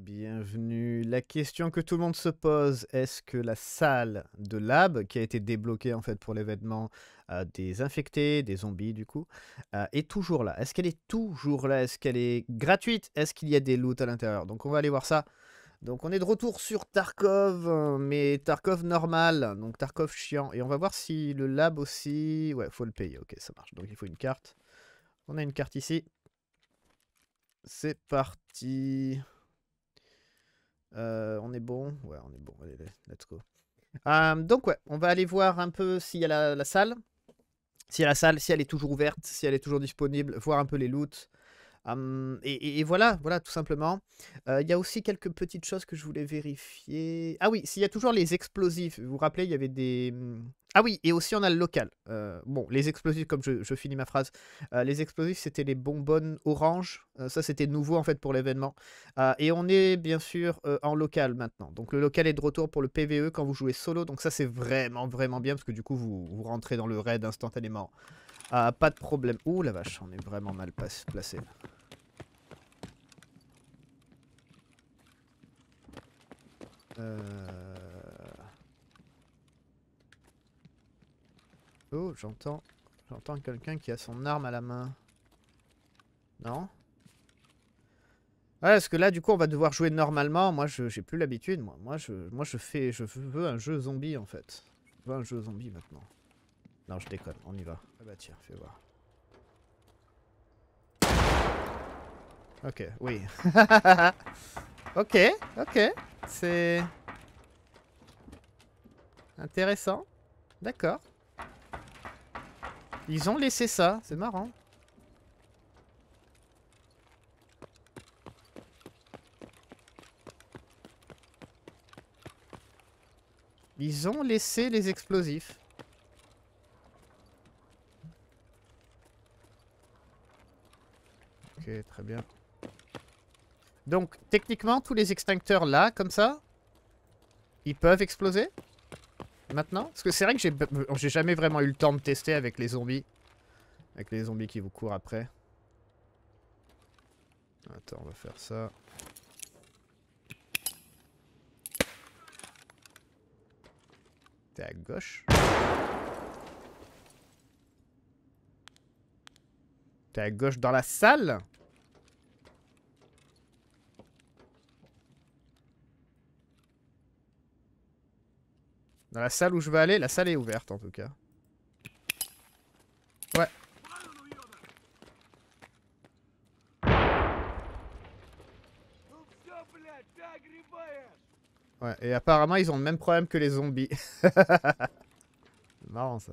bienvenue. La question que tout le monde se pose, est-ce que la salle de lab, qui a été débloquée en fait pour l'événement euh, des infectés, des zombies du coup, euh, est toujours là Est-ce qu'elle est toujours là Est-ce qu'elle est gratuite Est-ce qu'il y a des loots à l'intérieur Donc on va aller voir ça. Donc on est de retour sur Tarkov, mais Tarkov normal, donc Tarkov chiant. Et on va voir si le lab aussi... Ouais, faut le payer, ok, ça marche. Donc il faut une carte. On a une carte ici. C'est parti. Euh, on est bon Ouais, on est bon. Allez, let's go. Euh, donc ouais, on va aller voir un peu s'il y a la, salle. Si y a la salle, si elle est toujours ouverte, si elle est toujours disponible, voir un peu les loots, et, voilà, voilà, tout simplement. Il y a aussi quelques petites choses que je voulais vérifier. Ah oui, s'il y a toujours les explosifs. Vous vous rappelez, il y avait des... Mmh, ah oui, et aussi on a le local. bon, les explosifs, comme je, finis ma phrase, les explosifs, c'était les bonbonnes oranges. ça, c'était nouveau, en fait, pour l'événement. et on est, bien sûr, en local maintenant. Donc, le local est de retour pour le PVE quand vous jouez solo. Donc, ça, c'est vraiment, vraiment bien, parce que du coup, vous, vous rentrez dans le raid instantanément. Ah, pas de problème. Ouh la vache, on est vraiment mal placé. Euh. Oh, j'entends. J'entends quelqu'un qui a son arme à la main. Non est parce que là, du coup, on va devoir jouer normalement. Moi, je j'ai plus l'habitude. Moi, moi, je, moi je, fais, je veux un jeu zombie, en fait. Je veux un jeu zombie, maintenant. Non, je déconne, on y va. Ah bah tiens, fais voir. Ok, oui. ok, ok. C'est... Intéressant. D'accord. Ils ont laissé ça, c'est marrant. Ils ont laissé les explosifs. très bien. Donc, techniquement, tous les extincteurs là, comme ça, ils peuvent exploser Maintenant Parce que c'est vrai que euh, j'ai jamais vraiment eu le temps de tester avec les zombies. Avec les zombies qui vous courent après. Attends, on va faire ça. T'es à gauche T'es à gauche dans la salle Dans la salle où je vais aller, la salle est ouverte en tout cas. Ouais. Ouais, et apparemment ils ont le même problème que les zombies. marrant ça.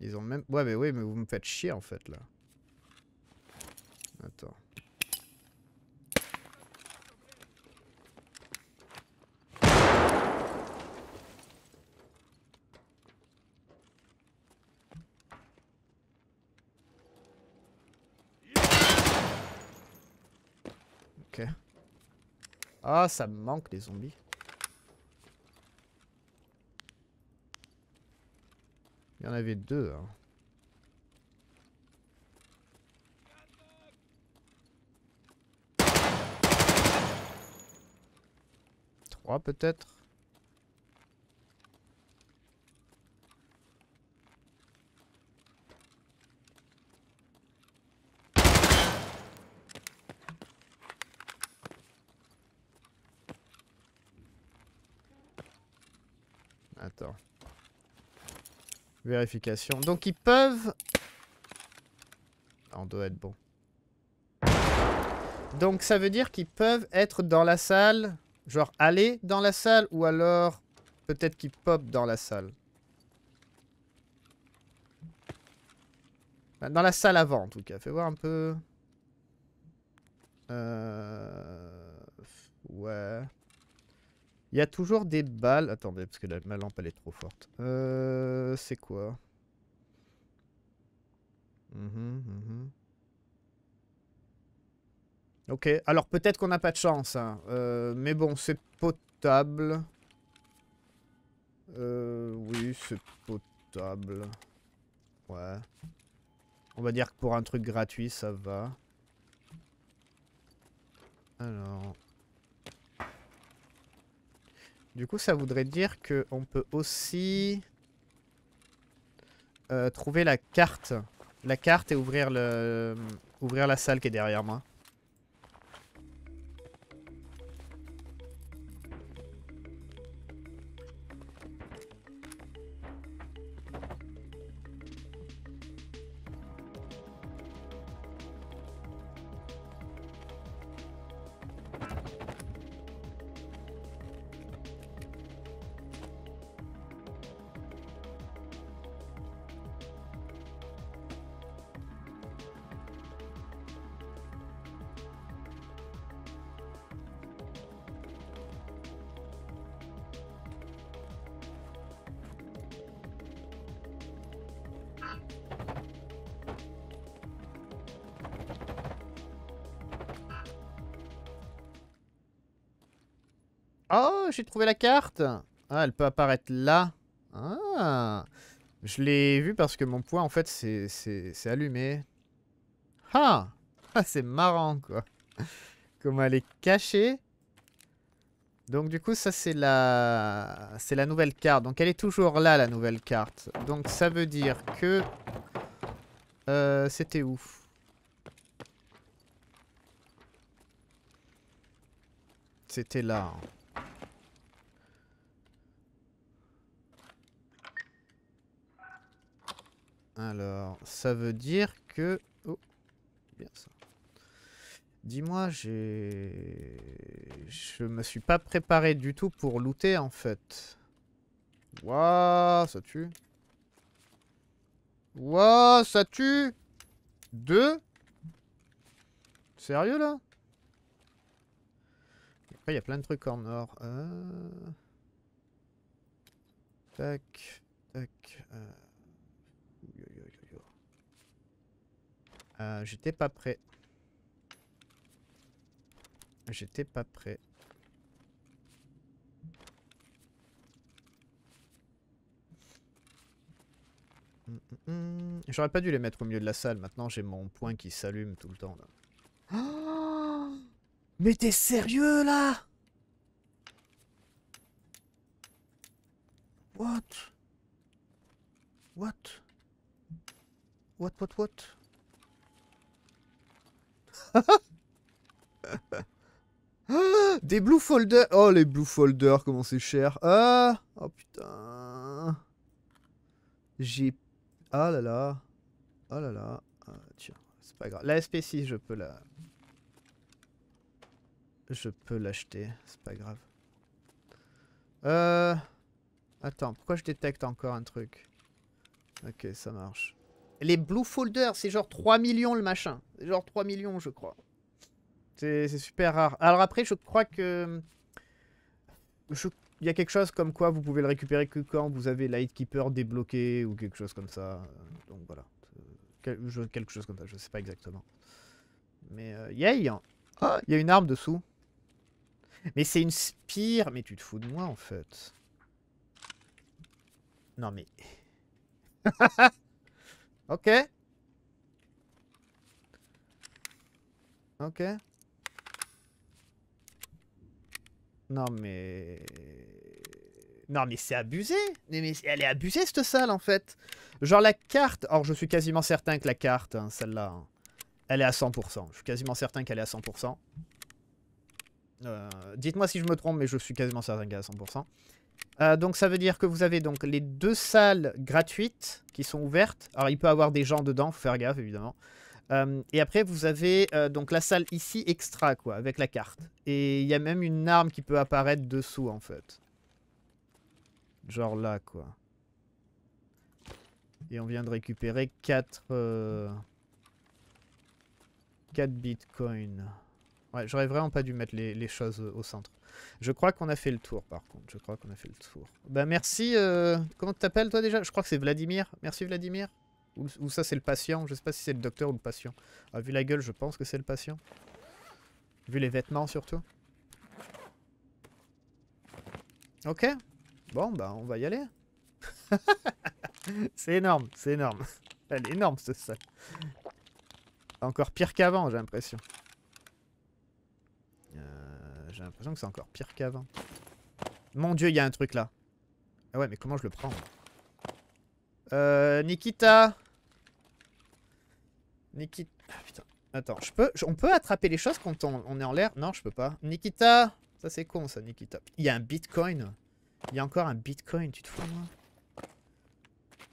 Ils ont même... Ouais mais oui mais vous me faites chier en fait là. Ok. Ah, ça manque les zombies. Il y en avait deux. Hein. 3 peut-être Attends. Vérification. Donc ils peuvent... Ah, on doit être bon. Donc ça veut dire qu'ils peuvent être dans la salle Genre aller dans la salle ou alors peut-être qu'il pop dans la salle. Bah, dans la salle avant en tout cas. Fais voir un peu. Euh, ouais. Il y a toujours des balles. Attendez, parce que la, ma lampe elle est trop forte. Euh, C'est quoi mmh, mmh. Ok, alors peut-être qu'on n'a pas de chance. Hein. Euh, mais bon, c'est potable. Euh, oui, c'est potable. Ouais. On va dire que pour un truc gratuit, ça va. Alors... Du coup, ça voudrait dire qu'on peut aussi... Euh, trouver la carte. La carte et ouvrir, le... ouvrir la salle qui est derrière moi. Oh, j'ai trouvé la carte Ah, elle peut apparaître là. Ah Je l'ai vue parce que mon poids, en fait, c'est allumé. Ah Ah, c'est marrant, quoi. Comment elle est cachée. Donc, du coup, ça, c'est la... C'est la nouvelle carte. Donc, elle est toujours là, la nouvelle carte. Donc, ça veut dire que... Euh, c'était où C'était là. Hein. Alors, ça veut dire que... Oh, bien ça. Dis-moi, j'ai... Je me suis pas préparé du tout pour looter, en fait. Waouh, ça tue. Waouh, ça tue Deux Sérieux, là Après, il y a plein de trucs en or. Euh. Tac, tac... Euh. Euh, j'étais pas prêt. J'étais pas prêt. Hum, hum, hum. J'aurais pas dû les mettre au milieu de la salle. Maintenant, j'ai mon point qui s'allume tout le temps. Oh Mais t'es sérieux, là What What What, what, what Des blue folders. Oh, les blue folders, comment c'est cher. Ah Oh putain. J'ai. Ah là là. Ah là là. Ah, tiens, c'est pas grave. La SP6, je peux la. Je peux l'acheter, c'est pas grave. Euh, attends, pourquoi je détecte encore un truc Ok, ça marche. Les Blue Folders, c'est genre 3 millions le machin. Genre 3 millions, je crois. C'est super rare. Alors après, je crois que... Il y a quelque chose comme quoi vous pouvez le récupérer que quand vous avez Keeper débloqué ou quelque chose comme ça. Donc voilà. Euh, quelque chose comme ça, je sais pas exactement. Mais euh, hein. ah, il y a une arme dessous. Mais c'est une spire. Mais tu te fous de moi en fait. Non mais... Ok. Ok. Non mais... Non mais c'est abusé. Mais elle est abusée cette salle en fait. Genre la carte... Or je suis quasiment certain que la carte, hein, celle-là, hein, elle est à 100%. Je suis quasiment certain qu'elle est à 100%. Euh, dites-moi si je me trompe, mais je suis quasiment certain qu'elle est à 100%. Euh, donc ça veut dire que vous avez donc les deux salles gratuites qui sont ouvertes. Alors il peut avoir des gens dedans, faut faire gaffe évidemment. Euh, et après vous avez euh, donc la salle ici extra quoi, avec la carte. Et il y a même une arme qui peut apparaître dessous en fait. Genre là quoi. Et on vient de récupérer 4... 4 bitcoins. Ouais, j'aurais vraiment pas dû mettre les choses au centre. Je crois qu'on a fait le tour, par contre. Je crois qu'on a fait le tour. Bah, merci. Euh, comment t'appelles, toi, déjà Je crois que c'est Vladimir. Merci, Vladimir. Ou, ça, c'est le patient. Je sais pas si c'est le docteur ou le patient. Ah, vu la gueule, je pense que c'est le patient. Vu les vêtements, surtout. Ok. Bon, bah, on va y aller. c'est énorme, c'est énorme. Elle est énorme, ce sac. Encore pire qu'avant, j'ai l'impression l'impression que c'est encore pire qu'avant. Mon dieu, il y a un truc là. Ah ouais, mais comment je le prends Euh... Nikita Nikita... Ah putain. Attends, je peux... on peut attraper les choses quand on, est en l'air Non, je peux pas. Nikita Ça c'est con ça, Nikita. Il y a un bitcoin. Il y a encore un bitcoin, tu te fous moi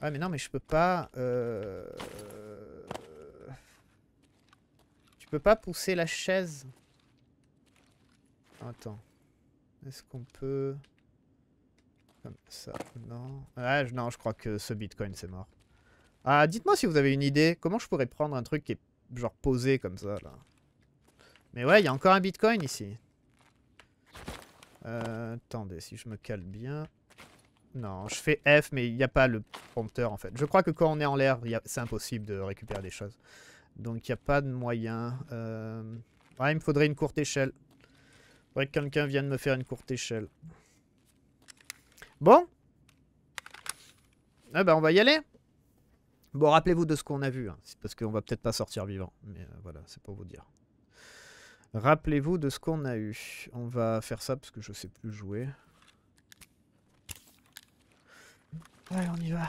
Ouais, ah, mais non, mais je peux pas... Euh... Tu peux pas pousser la chaise Attends. Est-ce qu'on peut... Comme ça, non. Ouais, ah, non, je crois que ce bitcoin, c'est mort. Ah, dites-moi si vous avez une idée. Comment je pourrais prendre un truc qui est genre posé comme ça, là Mais ouais, il y a encore un bitcoin ici. Euh, attendez, si je me cale bien... Non, je fais F, mais il n'y a pas le prompteur, en fait. Je crois que quand on est en l'air, c'est impossible de récupérer des choses. Donc, il n'y a pas de moyen. Euh, ouais, il me faudrait une courte échelle. Faudrait que quelqu'un vienne me faire une courte échelle. Bon. Ah ben on va y aller. Bon, rappelez-vous de ce qu'on a vu. Hein. C'est parce qu'on va peut-être pas sortir vivant. Mais euh, voilà, c'est pour vous dire. Rappelez-vous de ce qu'on a eu. On va faire ça parce que je sais plus jouer. Allez, on y va.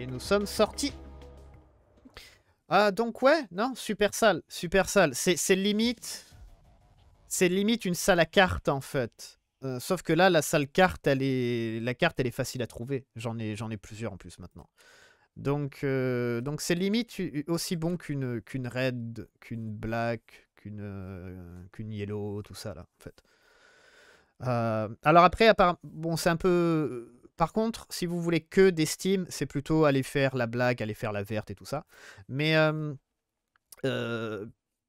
Et nous sommes sortis. Ah, donc ouais, non, super sale, super sale. C'est limite... C'est limite une salle à carte, en fait. Euh, sauf que là, la salle carte, elle est, la carte, elle est facile à trouver. J'en ai, ai plusieurs en plus maintenant. Donc, euh, donc c'est limite aussi bon qu'une, qu'une red, qu'une black, qu'une, euh, qu'une yellow, tout ça là, en fait. alors après, à part... bon, c'est un peu, par contre, si vous voulez que des Steam, c'est plutôt aller faire la blague, aller faire la verte et tout ça. Mais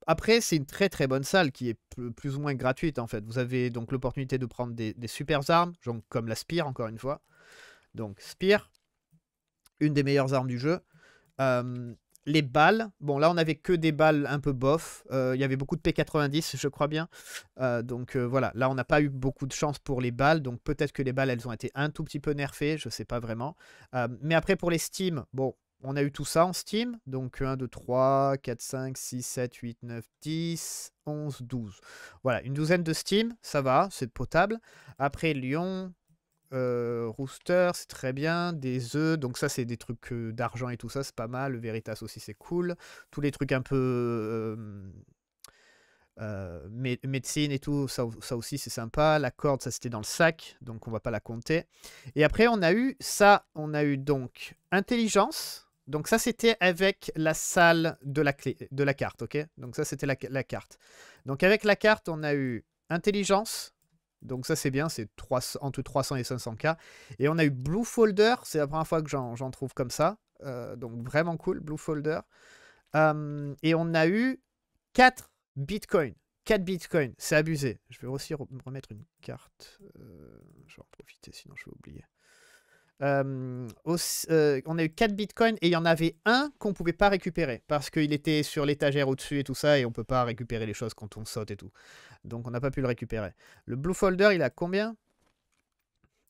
après, c'est une très très bonne salle qui est plus ou moins gratuite en fait. Vous avez donc l'opportunité de prendre des, super armes, comme la Spire encore une fois. Donc Spire, une des meilleures armes du jeu les balles. Bon, là, on n'avait que des balles un peu bof. Euh, il y avait beaucoup de P90, je crois bien. Euh, donc euh, voilà, là, on n'a pas eu beaucoup de chance pour les balles. Donc peut-être que les balles, elles ont été un tout petit peu nerfées. Je ne sais pas vraiment. mais après, pour les Steam, bon, on a eu tout ça en Steam. Donc 1, 2, 3, 4, 5, 6, 7, 8, 9, 10, 11, 12. Voilà, une douzaine de Steam, ça va, c'est potable. Après Lyon, euh, rooster, c'est très bien. Des œufs, donc ça, c'est des trucs euh, d'argent et tout ça, c'est pas mal. Le Veritas aussi, c'est cool. Tous les trucs un peu euh, euh médecine et tout, ça, aussi, c'est sympa. La corde, ça, c'était dans le sac, donc on va pas la compter. Et après, on a eu ça, on a eu donc intelligence. Donc ça, c'était avec la salle de la, clé, de la carte, ok Donc ça, c'était la carte. Donc avec la carte, on a eu intelligence, donc ça c'est bien, c'est entre 300 et 500K. Et on a eu Blue Folder, c'est la première fois que j'en trouve comme ça. Euh, donc vraiment cool, Blue Folder. Euh, et on a eu 4 Bitcoins. 4 Bitcoins, c'est abusé. Je vais aussi remettre une carte. Euh, je vais en profiter sinon je vais oublier on a eu 4 bitcoins et il y en avait un qu'on pouvait pas récupérer parce qu'il était sur l'étagère au-dessus et tout ça et on peut pas récupérer les choses quand on saute et tout. Donc on n'a pas pu le récupérer. Le blue folder, il a combien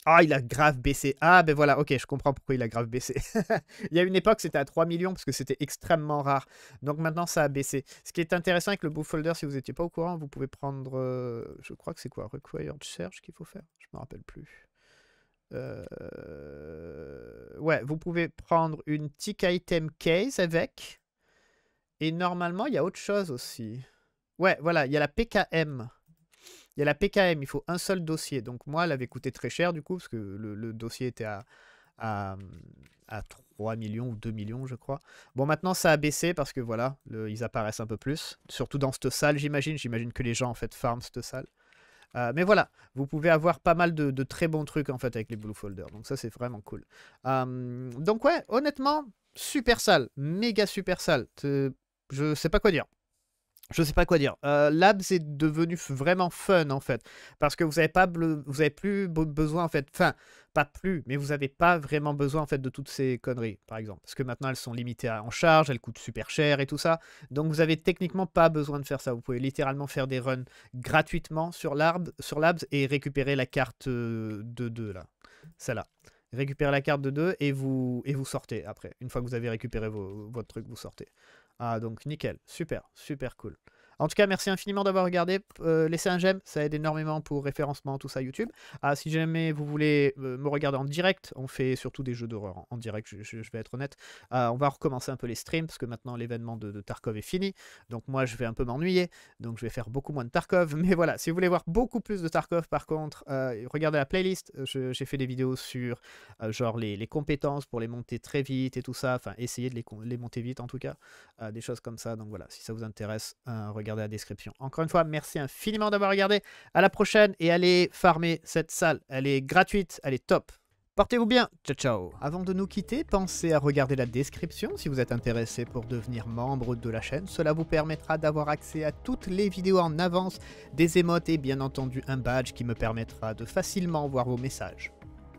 ah, il a grave baissé. Ah, ben voilà, ok, je comprends pourquoi il a grave baissé. il y a une époque, c'était à 3 millions parce que c'était extrêmement rare. Donc maintenant, ça a baissé. Ce qui est intéressant avec le Blue Folder, si vous n'étiez pas au courant, vous pouvez prendre. je crois que c'est quoi Required Search qu'il faut faire Je me rappelle plus. Euh, ouais, vous pouvez prendre une tick item case avec. Et normalement, il y a autre chose aussi. Ouais, voilà, il y a la PKM. Il y a la PKM, il faut un seul dossier. Donc moi, elle avait coûté très cher du coup, parce que le, dossier était à, à, 3 millions ou 2 millions, je crois. Bon, maintenant, ça a baissé parce que voilà, le, ils apparaissent un peu plus. Surtout dans cette salle, j'imagine. J'imagine que les gens, en fait, farment cette salle. Euh, mais voilà, vous pouvez avoir pas mal de, très bons trucs en fait avec les Blue Folders. Donc ça, c'est vraiment cool. Euh, donc ouais, honnêtement, super sale, méga super sale. Euh, je sais pas quoi dire je sais pas quoi dire. Euh, labs est devenu vraiment fun en fait, parce que vous avez pas, vous avez plus besoin en fait, enfin pas plus, mais vous avez pas vraiment besoin en fait de toutes ces conneries, par exemple, parce que maintenant elles sont limitées en charge, elles coûtent super cher et tout ça, donc vous avez techniquement pas besoin de faire ça. Vous pouvez littéralement faire des runs gratuitement sur l'arbre sur Labs et récupérer la carte euh, de 2 là, celle-là. Récupérer la carte de 2 et vous et vous sortez après. Une fois que vous avez récupéré votre truc, vous sortez. Ah, donc nickel, super, super cool. En tout cas, merci infiniment d'avoir regardé. Euh, laissez un j'aime, ça aide énormément pour référencement, tout ça, YouTube. Ah, si jamais vous voulez euh, me regarder en direct, on fait surtout des jeux d'horreur en, direct, je, vais être honnête. Ah, on va recommencer un peu les streams, parce que maintenant l'événement de, Tarkov est fini. Donc moi, je vais un peu m'ennuyer, donc je vais faire beaucoup moins de Tarkov. Mais voilà, si vous voulez voir beaucoup plus de Tarkov, par contre, euh, regardez la playlist. J'ai fait des vidéos sur genre les, compétences pour les monter très vite et tout ça. Enfin, essayez de les monter vite en tout cas. des choses comme ça. Donc voilà, si ça vous intéresse, regardez la description. Encore une fois, merci infiniment d'avoir regardé. À la prochaine et allez farmer cette salle. Elle est gratuite, elle est top. Portez-vous bien, ciao ciao Avant de nous quitter, pensez à regarder la description si vous êtes intéressé pour devenir membre de la chaîne. Cela vous permettra d'avoir accès à toutes les vidéos en avance, des émotes et bien entendu un badge qui me permettra de facilement voir vos messages.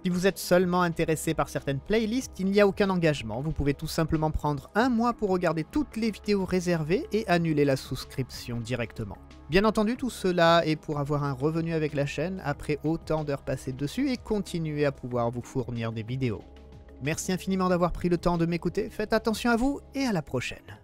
Si vous êtes seulement intéressé par certaines playlists, il n'y a aucun engagement, vous pouvez tout simplement prendre un mois pour regarder toutes les vidéos réservées et annuler la souscription directement. Bien entendu, tout cela est pour avoir un revenu avec la chaîne après autant d'heures passées dessus et continuer à pouvoir vous fournir des vidéos. Merci infiniment d'avoir pris le temps de m'écouter, faites attention à vous et à la prochaine.